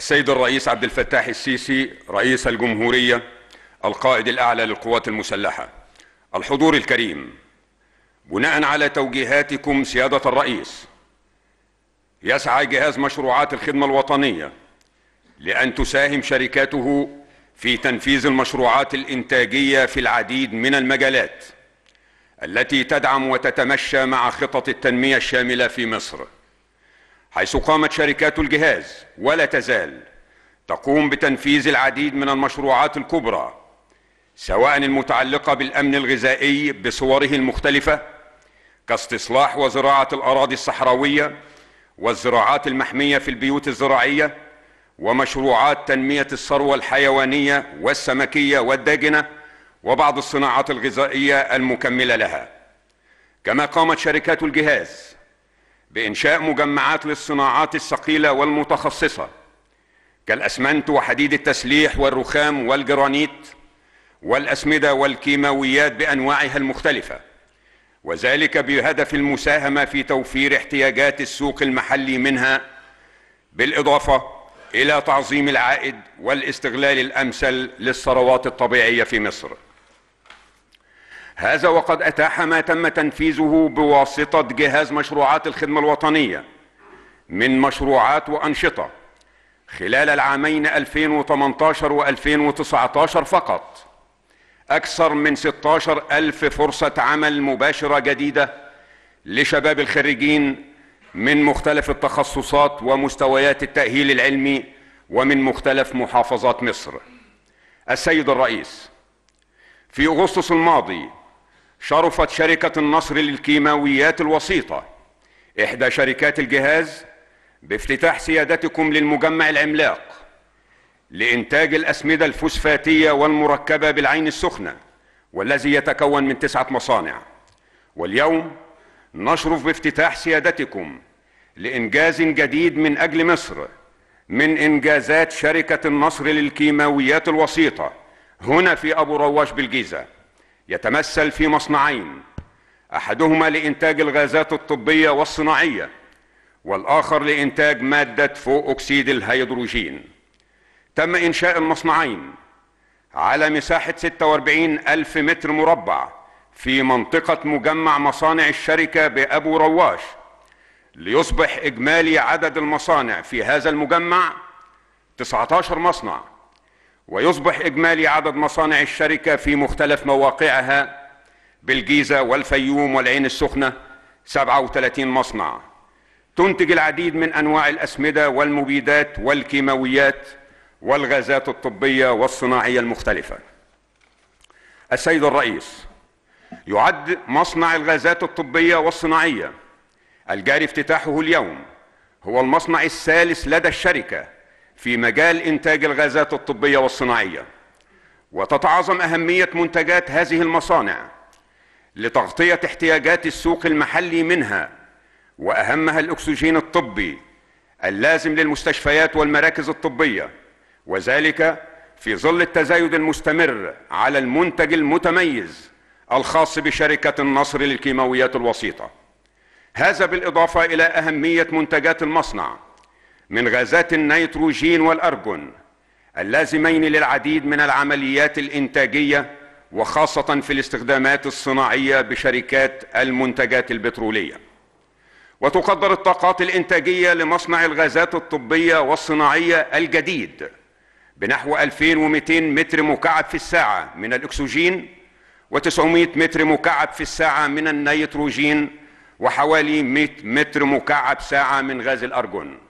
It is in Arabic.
السيد الرئيس عبد الفتاح السيسي رئيس الجمهورية القائد الأعلى للقوات المسلحة الحضور الكريم بناء على توجيهاتكم سيادة الرئيس يسعى جهاز مشروعات الخدمة الوطنية لأن تساهم شركاته في تنفيذ المشروعات الإنتاجية في العديد من المجالات التي تدعم وتتمشى مع خطط التنمية الشاملة في مصر حيث قامت شركات الجهاز ولا تزال تقوم بتنفيذ العديد من المشروعات الكبرى سواء المتعلقة بالأمن الغذائي بصوره المختلفة كاستصلاح وزراعة الأراضي الصحراوية والزراعات المحمية في البيوت الزراعية ومشروعات تنمية الثروة الحيوانية والسمكية والداجنة وبعض الصناعات الغذائية المكملة لها كما قامت شركات الجهاز بانشاء مجمعات للصناعات الثقيله والمتخصصه كالاسمنت وحديد التسليح والرخام والجرانيت والاسمده والكيماويات بانواعها المختلفه وذلك بهدف المساهمه في توفير احتياجات السوق المحلي منها بالاضافه الى تعظيم العائد والاستغلال الامثل للثروات الطبيعيه في مصر هذا وقد أتاح ما تم تنفيذه بواسطة جهاز مشروعات الخدمة الوطنية من مشروعات وأنشطة خلال العامين 2018 و 2019 فقط أكثر من 16 ألف فرصة عمل مباشرة جديدة لشباب الخريجين من مختلف التخصصات ومستويات التأهيل العلمي ومن مختلف محافظات مصر السيد الرئيس في أغسطس الماضي شرفت شركة النصر للكيماويات الوسيطة إحدى شركات الجهاز بافتتاح سيادتكم للمجمع العملاق لإنتاج الأسمدة الفوسفاتية والمركبة بالعين السخنة والذي يتكون من تسعة مصانع واليوم نشرف بافتتاح سيادتكم لإنجاز جديد من أجل مصر من إنجازات شركة النصر للكيماويات الوسيطة هنا في أبو رواش بالجيزة يتمثل في مصنعين احدهما لانتاج الغازات الطبيه والصناعيه والاخر لانتاج ماده فوق اكسيد الهيدروجين تم انشاء المصنعين على مساحه 46 الف متر مربع في منطقه مجمع مصانع الشركه بابو رواش ليصبح اجمالي عدد المصانع في هذا المجمع 19 مصنع ويصبح إجمالي عدد مصانع الشركة في مختلف مواقعها بالجيزة والفيوم والعين السخنة 37 مصنع تنتج العديد من أنواع الأسمدة والمبيدات والكيماويات والغازات الطبية والصناعية المختلفة السيد الرئيس يعد مصنع الغازات الطبية والصناعية الجاري افتتاحه اليوم هو المصنع الثالث لدى الشركة في مجال إنتاج الغازات الطبية والصناعية وتتعاظم أهمية منتجات هذه المصانع لتغطية احتياجات السوق المحلي منها وأهمها الأكسجين الطبي اللازم للمستشفيات والمراكز الطبية وذلك في ظل التزايد المستمر على المنتج المتميز الخاص بشركة النصر للكيماويات الوسيطة هذا بالإضافة إلى أهمية منتجات المصنع من غازات النيتروجين والأرجون اللازمين للعديد من العمليات الإنتاجية وخاصة في الاستخدامات الصناعية بشركات المنتجات البترولية وتقدر الطاقات الإنتاجية لمصنع الغازات الطبية والصناعية الجديد بنحو 2200 متر مكعب في الساعة من الأكسجين و900 متر مكعب في الساعة من النيتروجين وحوالي 100 متر مكعب ساعة من غاز الأرجون